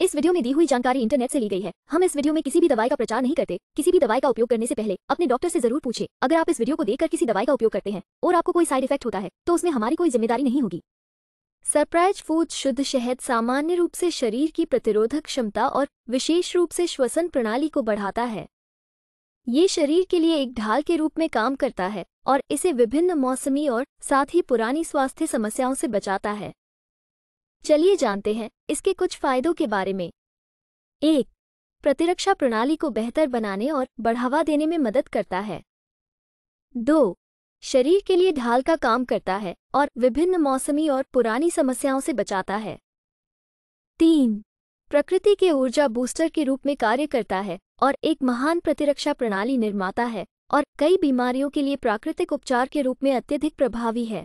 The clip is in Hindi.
इस वीडियो में दी हुई जानकारी इंटरनेट से ली गई है हम इस वीडियो में किसी भी दवाई का प्रचार नहीं करते किसी भी दवाई का उपयोग करने से पहले अपने डॉक्टर से जरूर पूछे अगर आप इस वीडियो को देखकर किसी दवाई का उपयोग करते हैं और आपको कोई साइड इफेक्ट होता है तो उसमें हमारी कोई जिम्मेदारी नहीं होगी सरप्राइज फूड शुद्ध शहद सामान्य रूप से शरीर की प्रतिरोधक क्षमता और विशेष रूप से श्वसन प्रणाली को बढ़ाता है ये शरीर के लिए एक ढाल के रूप में काम करता है और इसे विभिन्न मौसमी और साथ ही पुरानी स्वास्थ्य समस्याओं से बचाता है चलिए जानते हैं इसके कुछ फायदों के बारे में एक प्रतिरक्षा प्रणाली को बेहतर बनाने और बढ़ावा देने में मदद करता है दो शरीर के लिए ढाल का काम करता है और विभिन्न मौसमी और पुरानी समस्याओं से बचाता है तीन प्रकृति के ऊर्जा बूस्टर के रूप में कार्य करता है और एक महान प्रतिरक्षा प्रणाली निर्माता है और कई बीमारियों के लिए प्राकृतिक उपचार के रूप में अत्यधिक प्रभावी है